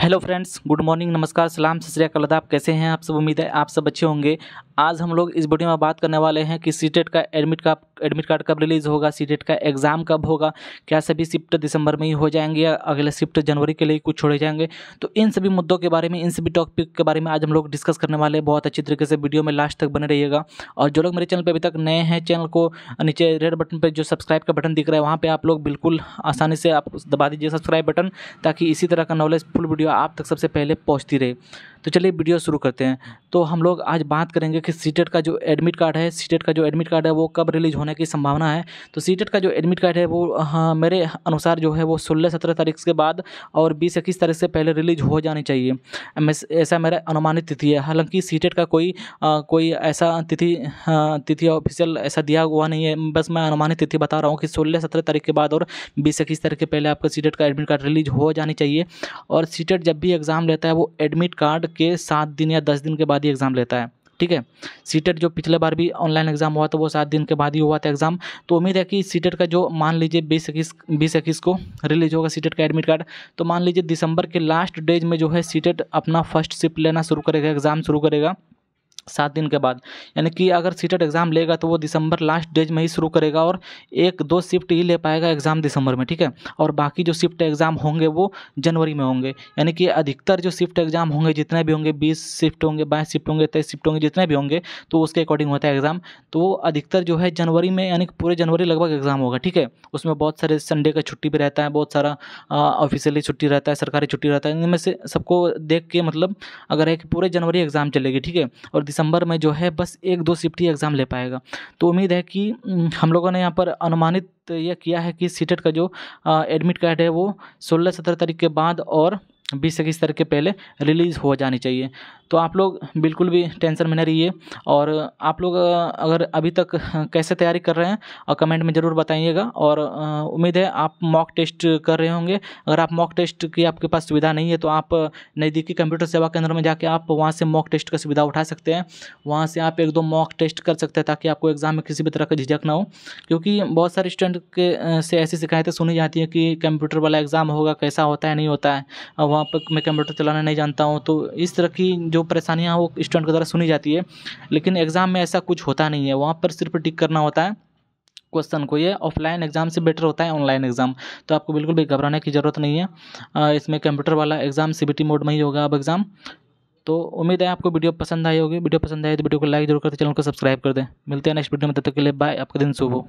hello friends good morning नमस्कार सलाम सत श्रीकाल आप कैसे हैं आप सब उम्मीद है आप सब अच्छे होंगे आज हम लोग इस वीडियो में बात करने वाले हैं कि सीटेट का एडमिट का एडमिट कार्ड कब रिलीज़ होगा सी का एग्ज़ाम कब होगा क्या सभी शिफ्ट दिसंबर में ही हो जाएंगे या अगले शिफ्ट जनवरी के लिए कुछ छोड़े जाएंगे तो इन सभी मुद्दों के बारे में इन सभी टॉपिक के बारे में आज हम लोग डिस्कस करने वाले बहुत अच्छी तरीके से वीडियो में लास्ट तक बने रहिएगा और जो लोग मेरे चैनल पर अभी तक नए हैं चैनल को नीचे रेड बटन पर जो सब्सक्राइब का बटन दिख रहा है वहाँ पर आप लोग बिल्कुल आसानी से आप दबा दीजिए सब्सक्राइब बटन ताकि इसी तरह का नॉलेज फुल वीडियो आप तक सबसे पहले पहुँचती रहे तो चलिए वीडियो शुरू करते हैं तो हम लोग आज बात करेंगे कि सीटेट का जो एडमिट कार्ड है सीटेट का जो एडमिट कार्ड है वो कब रिलीज होने की संभावना है तो सीटेट का जो एडमिट कार्ड है वो हाँ, मेरे अनुसार जो है वो सोलह सत्रह तारीख के बाद और बीस इक्कीस तारीख से पहले रिलीज हो जानी चाहिए ऐसा मेरा अनुमानित तिथि है हालांकि सीटेट का कोई आ, कोई ऐसा तिथि हाँ, तिथि ऑफिशियल ऐसा दिया हुआ नहीं है बस मैं अनुमानित तिथि बता रहा हूँ कि सोलह सत्रह तारीख के बाद और बीस इक्कीस तारीख के पहले आपका सीटेट का एडमिट कार्ड रिलीज हो जानी चाहिए और सीटेट जब भी एग्ज़ाम लेता है वो एडमिट कार्ड के सात दिन या दस दिन के बाद बाद ही एग्ज़ाम लेता है ठीक है सीटेट e जो पिछले बार भी ऑनलाइन एग्जाम हुआ था वो सात दिन के बाद ही हुआ था एग्जाम तो उम्मीद है कि सीटेट e का जो मान लीजिए बीस इक्कीस बीस इक्कीस को रिलीज होगा सीटेट e का एडमिट कार्ड तो मान लीजिए दिसंबर के लास्ट डेज में जो है सीटेट अपना फर्स्ट शिफ्ट लेना शुरू करेगा एग्जाम शुरू करेगा सात दिन के बाद यानी कि अगर सीटेट एग्ज़ाम e लेगा तो वो दिसंबर लास्ट डेज में ही शुरू करेगा और एक दो शिफ्ट ही ले पाएगा एग्ज़ाम दिसंबर में ठीक है और बाकी जो शिफ्ट एग्ज़ाम होंगे वो जनवरी में होंगे यानी कि अधिकतर जो शिफ्ट एग्ज़ाम होंगे जितने भी होंगे बीस शिफ्ट होंगे बाईस शिफ्ट होंगे तेईस शिफ्ट होंगे जितने भी होंगे तो उसके अकॉर्डिंग होता है एग्ज़ाम तो वो अधिकतर जो है जनवरी में यानी कि पूरे जनवरी लगभग एग्ज़ाम होगा ठीक है उसमें बहुत सारे संडे का छुट्टी भी रहता है बहुत सारा ऑफिशियली छुट्टी रहता है सरकारी छुट्टी रहता है इनमें से सबको देख के मतलब अगर है कि पूरे जनवरी एग्ज़ाम चलेगी ठीक है और दिसंबर में जो है बस एक दो शिफ्ट एग्ज़ाम ले पाएगा तो उम्मीद है कि हम लोगों ने यहाँ पर अनुमानित यह किया है कि सीटेट e का जो एडमिट कार्ड है वो सोलह सत्रह तारीख के बाद और बीस इक्कीस तारीख के पहले रिलीज़ हो जानी चाहिए तो आप लोग बिल्कुल भी टेंशन में न रहिए और आप लोग अगर अभी तक कैसे तैयारी कर रहे हैं और कमेंट में ज़रूर बताइएगा और उम्मीद है आप मॉक टेस्ट कर रहे होंगे अगर आप मॉक टेस्ट की आपके पास सुविधा नहीं है तो आप नज़दीकी कंप्यूटर सेवा केंद्र में जाके आप वहाँ से मॉक टेस्ट का सुविधा उठा सकते हैं वहाँ से आप एक दो मॉक टेस्ट कर सकते हैं ताकि आपको एग्ज़ाम में किसी भी तरह का झिझक ना हो क्योंकि बहुत सारे स्टूडेंट के से ऐसी शिकायतें सुनी जाती हैं कि कंप्यूटर वाला एग्ज़ाम होगा कैसा होता है नहीं होता है वहाँ पर मैं कंप्यूटर चलाना नहीं जानता हूँ तो इस तरह की जो परेशानियाँ वो स्टूडेंट के द्वारा सुनी जाती है लेकिन एग्ज़ाम में ऐसा कुछ होता नहीं है वहाँ पर सिर्फ टिक करना होता है क्वेश्चन को ये ऑफलाइन एग्ज़ाम से बेटर होता है ऑनलाइन एग्ज़ाम तो आपको बिल्कुल भी घबराने की ज़रूरत नहीं है इसमें कंप्यूटर वाला एग्ज़ाम सी मोड में ही होगा अब एग्ज़ाम तो उम्मीद है आपको वीडियो पसंद आई होगी वीडियो पसंद आई तो वीडियो को लाइक जरूर करते चैनल को सब्सक्राइब कर दें मिलते हैं नेक्स्ट वीडियो में तब तक के लिए बाय आपका दिन शुभ हो